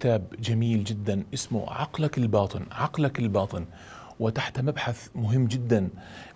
كتاب جميل جدا اسمه عقلك الباطن عقلك الباطن وتحت مبحث مهم جدا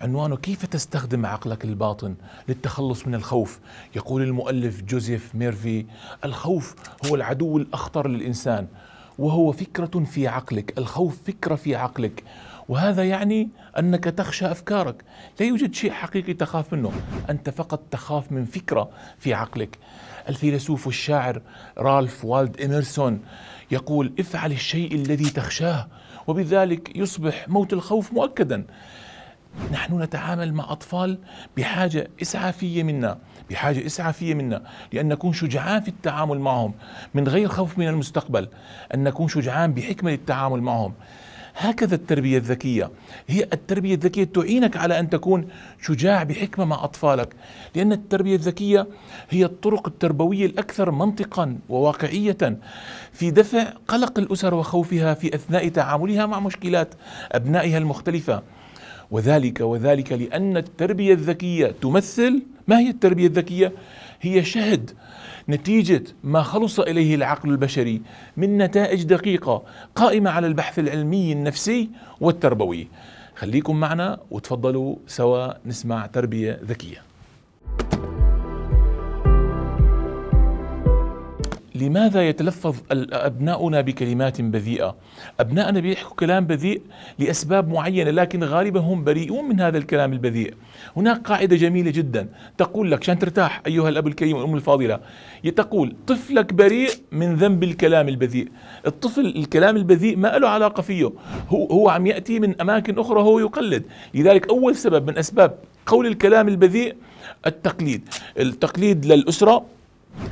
عنوانه كيف تستخدم عقلك الباطن للتخلص من الخوف يقول المؤلف جوزيف ميرفي الخوف هو العدو الأخطر للإنسان وهو فكرة في عقلك الخوف فكرة في عقلك وهذا يعني أنك تخشى أفكارك لا يوجد شيء حقيقي تخاف منه أنت فقط تخاف من فكرة في عقلك الفيلسوف والشاعر رالف والد إميرسون يقول افعل الشيء الذي تخشاه وبذلك يصبح موت الخوف مؤكدا نحن نتعامل مع أطفال بحاجة إسعافية منا بحاجة إسعافية منا لأن نكون شجعان في التعامل معهم من غير خوف من المستقبل أن نكون شجعان بحكمة التعامل معهم هكذا التربية الذكية هي التربية الذكية تعينك على أن تكون شجاع بحكمة مع أطفالك لأن التربية الذكية هي الطرق التربوية الأكثر منطقا وواقعية في دفع قلق الأسر وخوفها في أثناء تعاملها مع مشكلات أبنائها المختلفة وذلك وذلك لأن التربية الذكية تمثل ما هي التربية الذكية؟ هي شهد نتيجة ما خلص إليه العقل البشري من نتائج دقيقة قائمة على البحث العلمي النفسي والتربوي خليكم معنا وتفضلوا سوا نسمع تربية ذكية لماذا يتلفظ أبناؤنا بكلمات بذيئة أبناؤنا بيحكوا كلام بذيء لأسباب معينة لكن غالبا هم بريئون من هذا الكلام البذيء هناك قاعدة جميلة جدا تقول لك عشان ترتاح أيها الأب الكريم والأم الفاضلة تقول طفلك بريء من ذنب الكلام البذيء الطفل الكلام البذيء ما له علاقة فيه هو, هو عم يأتي من أماكن أخرى هو يقلد لذلك أول سبب من أسباب قول الكلام البذيء التقليد التقليد للأسرة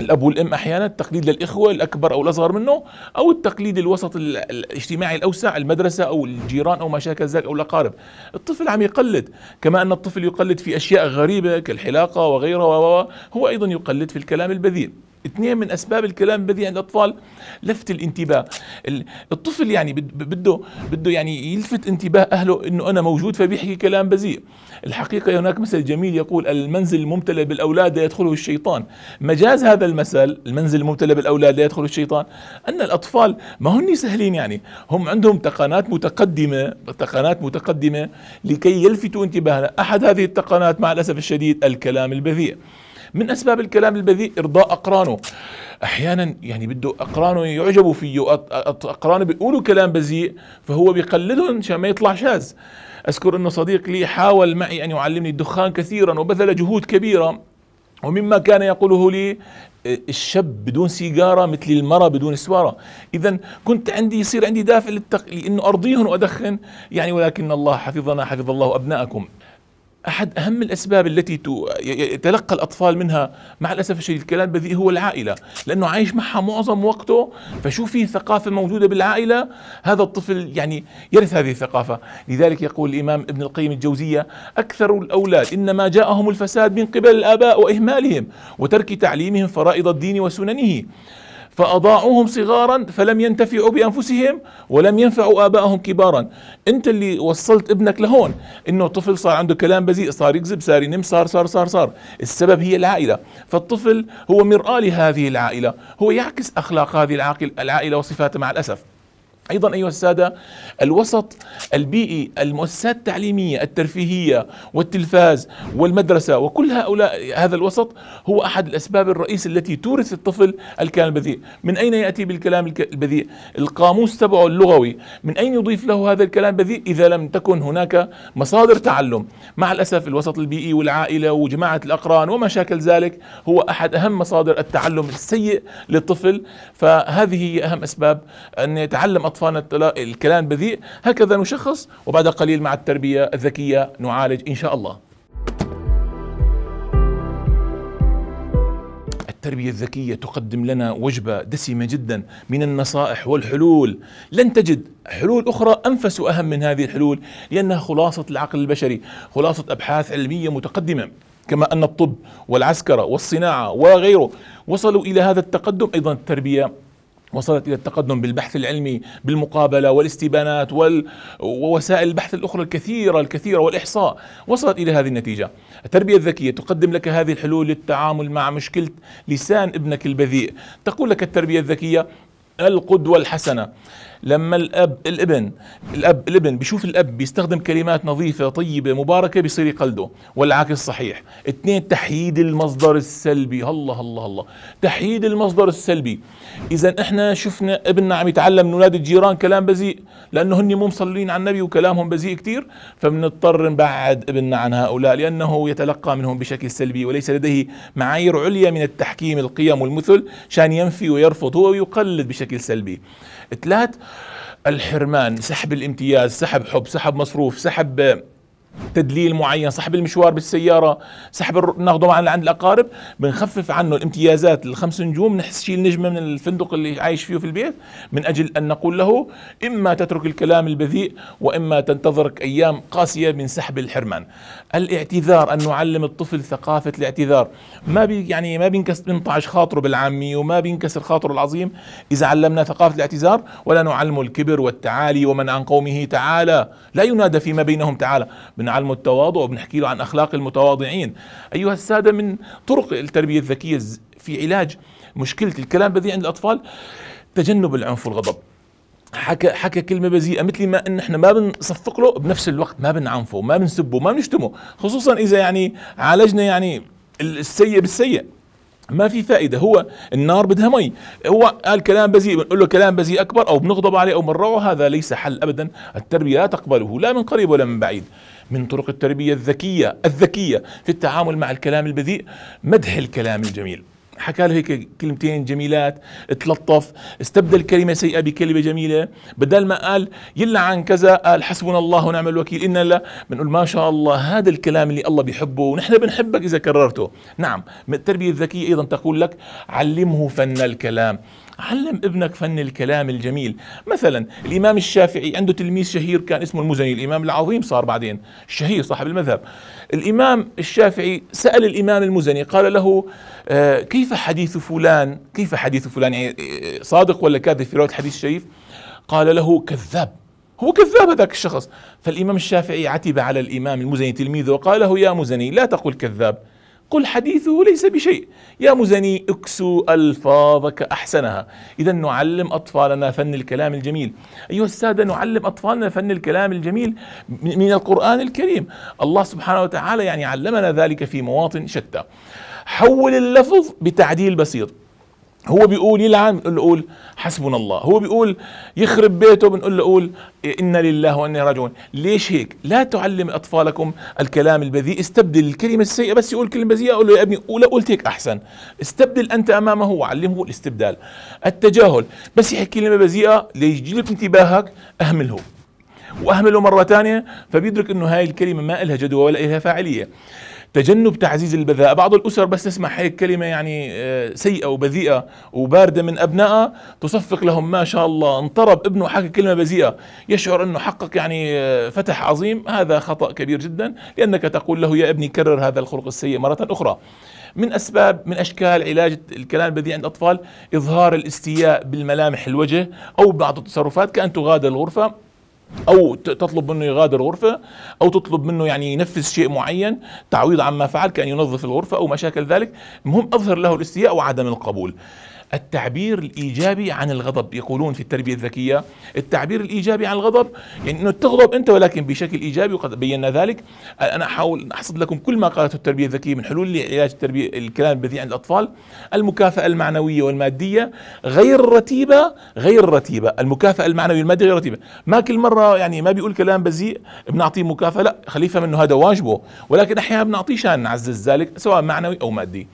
الاب والام احيانا التقليد للاخوه الاكبر او الاصغر منه او التقليد الوسط الاجتماعي الاوسع المدرسه او الجيران او ما شابه ذلك او الاقارب الطفل عم يقلد كما ان الطفل يقلد في اشياء غريبه كالحلاقه وغيرها هو ايضا يقلد في الكلام البذيء اثنين من اسباب الكلام البذيء عند الاطفال لفت الانتباه الطفل يعني بده بده يعني يلفت انتباه اهله انه انا موجود فبيحكي كلام بذيء الحقيقه هناك مثل جميل يقول المنزل الممتلئ بالاولاد لا يدخله الشيطان مجاز هذا المثل المنزل الممتلئ بالاولاد لا يدخله الشيطان ان الاطفال ما هن سهلين يعني هم عندهم تقنات متقدمه تقنات متقدمه لكي يلفتوا انتباهنا احد هذه التقنات مع الاسف الشديد الكلام البذيء من أسباب الكلام البذيء إرضاء أقرانه أحيانا يعني بده أقرانه يعجبوا فيه أقرانه بيقولوا كلام بذيء فهو بيقلدهم عشان ما يطلع شاذ أذكر أنه صديق لي حاول معي أن يعلمني الدخان كثيرا وبذل جهود كبيرة ومما كان يقوله لي الشاب بدون سيجارة مثل المرأة بدون سوارة إذا كنت عندي يصير عندي دافع للتق... لأنه أرضيهم وأدخن يعني ولكن الله حفظنا حفظ الله أبناءكم احد اهم الاسباب التي يتلقى الاطفال منها مع الاسف الشديد الكلام بذيء هو العائله لانه عايش معها معظم وقته فشو في ثقافه موجوده بالعائله هذا الطفل يعني يرث هذه الثقافه لذلك يقول الامام ابن القيم الجوزيه اكثر الاولاد انما جاءهم الفساد من قبل الاباء واهمالهم وترك تعليمهم فرائض الدين وسننه فأضاعوهم صغارا فلم ينتفعوا بأنفسهم ولم ينفعوا آبائهم كبارا أنت اللي وصلت ابنك لهون إنه طفل صار عنده كلام بذيء صار يكذب صار ينم صار صار صار صار السبب هي العائلة فالطفل هو مرآة لهذه العائلة هو يعكس أخلاق هذه العائلة وصفاتها مع الأسف ايضا ايها الساده الوسط البيئي المؤسسات التعليميه الترفيهيه والتلفاز والمدرسه وكل هؤلاء هذا الوسط هو احد الاسباب الرئيسية التي تورث الطفل الكلام البذيء من اين ياتي بالكلام البذيء القاموس تبعه اللغوي من اين يضيف له هذا الكلام البذيء اذا لم تكن هناك مصادر تعلم مع الاسف الوسط البيئي والعائله وجماعه الاقران وما شاكل ذلك هو احد اهم مصادر التعلم السيء للطفل فهذه هي اهم اسباب ان يتعلم أطفالنا الكلام بذيء هكذا نشخص وبعد قليل مع التربية الذكية نعالج إن شاء الله التربية الذكية تقدم لنا وجبة دسمة جدا من النصائح والحلول لن تجد حلول أخرى أنفس وأهم من هذه الحلول لأنها خلاصة العقل البشري خلاصة أبحاث علمية متقدمة كما أن الطب والعسكرة والصناعة وغيره وصلوا إلى هذا التقدم أيضا التربية وصلت إلى التقدم بالبحث العلمي بالمقابلة والاستبانات ووسائل البحث الأخرى الكثيرة الكثيرة والإحصاء وصلت إلى هذه النتيجة التربية الذكية تقدم لك هذه الحلول للتعامل مع مشكلة لسان ابنك البذيء تقول لك التربية الذكية القدوة الحسنة لما الاب الابن الاب الابن بيشوف الاب بيستخدم كلمات نظيفه طيبه مباركه بيصير يقلده والعكس صحيح اثنين تحييد المصدر السلبي الله الله الله تحييد المصدر السلبي اذا احنا شفنا ابننا عم يتعلم من اولاد الجيران كلام بذيء لانه هن مو مصلين على النبي وكلامهم بذيء كثير فبنضطر نبعد ابننا عن هؤلاء لانه يتلقى منهم بشكل سلبي وليس لديه معايير عليا من التحكيم القيم والمثل شان ينفي ويرفض هو ويقلد بشكل سلبي ثلاث الحرمان سحب الامتياز سحب حب سحب مصروف سحب تدليل معين سحب المشوار بالسياره سحب ناخذه معنا عند الاقارب بنخفف عنه الامتيازات الخمس نجوم نشيل نجمه من الفندق اللي عايش فيه في البيت من اجل ان نقول له اما تترك الكلام البذيء واما تنتظرك ايام قاسيه من سحب الحرمان الاعتذار ان نعلم الطفل ثقافه الاعتذار ما بي يعني ما بينكسر بينطعش خاطره بالعامي وما بينكسر خاطره العظيم اذا علمنا ثقافه الاعتذار ولا نعلمه الكبر والتعالي ومن عن قومه تعالى لا ينادى فيما بينهم تعالى بنعلمه التواضع وبنحكي له عن أخلاق المتواضعين أيها السادة من طرق التربية الذكية في علاج مشكلة الكلام بذيء عند الأطفال تجنب العنف والغضب حكى حكى كلمه بذيئه مثل ما ان احنا ما بنصفق له بنفس الوقت ما بنعنفه ما بنسبه ما بنشتمه خصوصا اذا يعني عالجنا يعني السيء بالسيء ما في فائده هو النار بدها مي هو قال كلام بذيء بنقول له كلام بذيء اكبر او بنغضب عليه او بنروعه هذا ليس حل ابدا التربيه لا تقبله لا من قريب ولا من بعيد من طرق التربية الذكية الذكية في التعامل مع الكلام البذيء مدح الكلام الجميل حكى له هيك كلمتين جميلات تلطف استبدل كلمة سيئة بكلمة جميلة بدل ما قال يلعن كذا قال حسبنا الله ونعم الوكيل إن لا بنقول ما شاء الله هذا الكلام اللي الله بيحبه ونحن بنحبك إذا كررته نعم التربية الذكية أيضا تقول لك علمه فن الكلام علم ابنك فن الكلام الجميل مثلا الإمام الشافعي عنده تلميذ شهير كان اسمه المزني الإمام العظيم صار بعدين الشهير صاحب المذهب الإمام الشافعي سأل الإمام المزني قال له آه، كيف كيف حديث فلان كيف حديث فلان يعني إيه، صادق ولا كاذب في رواية الحديث الشريف قال له كذاب هو كذاب هذاك الشخص فالإمام الشافعي عتب على الإمام المزني تلميذه وقال له يا مزني لا تقل كذاب قل حديثه ليس بشيء يا مزني اكسو ألفاظك أحسنها إذا نعلم أطفالنا فن الكلام الجميل أيها السادة نعلم أطفالنا فن الكلام الجميل من القرآن الكريم الله سبحانه وتعالى يعني علمنا ذلك في مواطن شتى حول اللفظ بتعديل بسيط هو بيقول يلعن بنقول له قول حسبنا الله هو بيقول يخرب بيته بنقول له قول إنا لله وإنا راجعون ليش هيك لا تعلم أطفالكم الكلام البذيء استبدل الكلمة السيئة بس يقول كلمة بذيئة أقول له يا ابني ولا قلت هيك أحسن استبدل أنت أمامه وعلمه الاستبدال التجاهل بس يحكي كلمة بذيئة ليجلب انتباهك أهمله وأهمله مرة ثانية فبيدرك أنه هاي الكلمة ما إلها جدوى ولا إلها فاعلية تجنب تعزيز البذاء بعض الأسر بس نسمع هيك كلمة يعني آه، سيئة وبذيئة وباردة من أبنائها تصفق لهم ما شاء الله انطرب ابنه حكى كلمة بذيئة يشعر أنه حقق يعني آه، فتح عظيم هذا خطأ كبير جدا لأنك تقول له يا ابني كرر هذا الخلق السيء مرة أخرى من أسباب من أشكال علاج الكلام البذيء عند الأطفال إظهار الاستياء بالملامح الوجه أو بعض التصرفات كأن تغادر الغرفة او تطلب منه يغادر غرفه او تطلب منه يعني ينفذ شيء معين تعويض عما فعل كان ينظف الغرفه او مشاكل ذلك المهم اظهر له الاستياء وعدم القبول التعبير الايجابي عن الغضب يقولون في التربيه الذكيه التعبير الايجابي عن الغضب يعني انه تغضب انت ولكن بشكل ايجابي وقد بينا ذلك انا احاول احصد لكم كل ما قالته التربيه الذكيه من حلول لعلاج التربيه الكلام البذيء عند الاطفال المكافاه المعنويه والماديه غير الرتيبه غير الرتيبه المكافاه المعنويه والماديه غير الرتيبه ما كل مره يعني ما بيقول كلام بذيء بنعطيه مكافاه لا خليه يفهم انه هذا واجبه ولكن احيانا بنعطيه شان نعزز ذلك سواء معنوي او مادي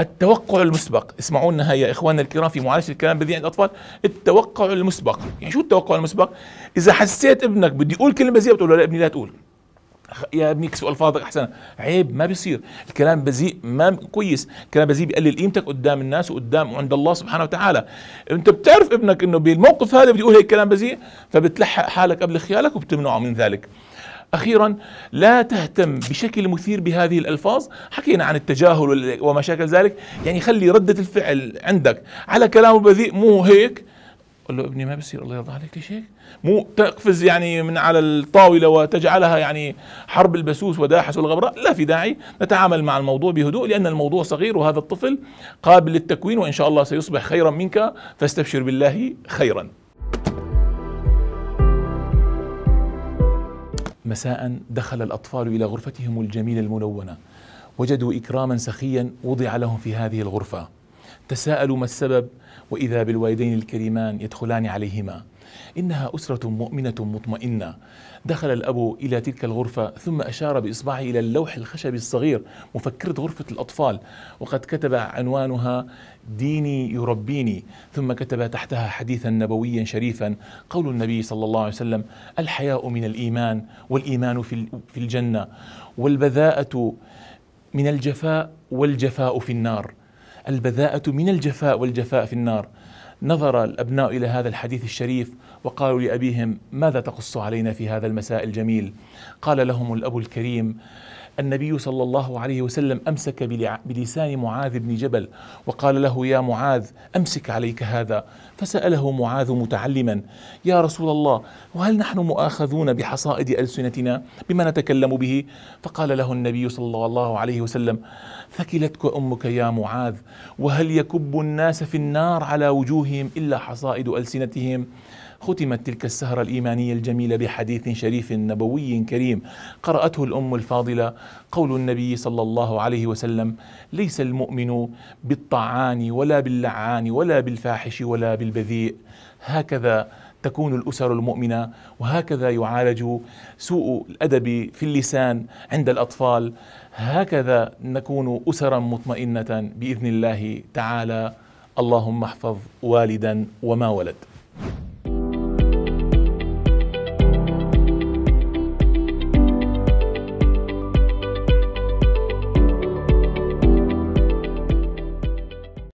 التوقع المسبق اسمعوا لنا يا اخواننا الكرام في معالجه الكلام بذيع الاطفال التوقع المسبق يعني شو التوقع المسبق اذا حسيت ابنك بده يقول كلمه زي بتقول له لا ابني لا تقول يا ابني كسو الفاظك احسن عيب ما بيصير الكلام بذيء ما كويس الكلام بذيء بقلل قيمتك قدام الناس وقدام وعند الله سبحانه وتعالى انت بتعرف ابنك انه بالموقف هذا بده يقول هيك كلام بذيء فبتلحق حالك قبل خيالك وبتمنعه من ذلك أخيرا لا تهتم بشكل مثير بهذه الألفاظ حكينا عن التجاهل ومشاكل ذلك يعني خلي ردة الفعل عندك على كلامه بذيء مو هيك قال له ابني ما بصير الله يرضى عليك ليش هيك؟ مو تقفز يعني من على الطاوله وتجعلها يعني حرب البسوس وداحس والغبراء، لا في داعي، نتعامل مع الموضوع بهدوء لان الموضوع صغير وهذا الطفل قابل للتكوين وان شاء الله سيصبح خيرا منك فاستبشر بالله خيرا. مساء دخل الأطفال إلى غرفتهم الجميلة الملونة وجدوا إكراما سخيا وضع لهم في هذه الغرفة تساءلوا ما السبب وإذا بالوالدين الكريمان يدخلان عليهما إنها أسرة مؤمنة مطمئنة دخل الأب إلى تلك الغرفة ثم أشار بإصبعه إلى اللوح الخشبي الصغير مفكرة غرفة الأطفال وقد كتب عنوانها ديني يربيني ثم كتب تحتها حديثا نبويا شريفا قول النبي صلى الله عليه وسلم الحياء من الإيمان والإيمان في الجنة والبذاءة من الجفاء والجفاء في النار البذاءة من الجفاء والجفاء في النار نظر الأبناء إلى هذا الحديث الشريف وقالوا لأبيهم ماذا تقص علينا في هذا المساء الجميل قال لهم الأب الكريم النبي صلى الله عليه وسلم امسك بلسان معاذ بن جبل وقال له يا معاذ امسك عليك هذا فساله معاذ متعلما يا رسول الله وهل نحن مؤاخذون بحصائد السنتنا بما نتكلم به فقال له النبي صلى الله عليه وسلم ثكلتك امك يا معاذ وهل يكب الناس في النار على وجوههم الا حصائد السنتهم ختمت تلك السهرة الإيمانية الجميلة بحديث شريف نبوي كريم قرأته الأم الفاضلة قول النبي صلى الله عليه وسلم ليس المؤمن بالطعان ولا باللعان ولا بالفاحش ولا بالبذيء هكذا تكون الاسر المؤمنه وهكذا يعالج سوء الادب في اللسان عند الاطفال هكذا نكون اسرا مطمئنه باذن الله تعالى اللهم احفظ والدا وما ولد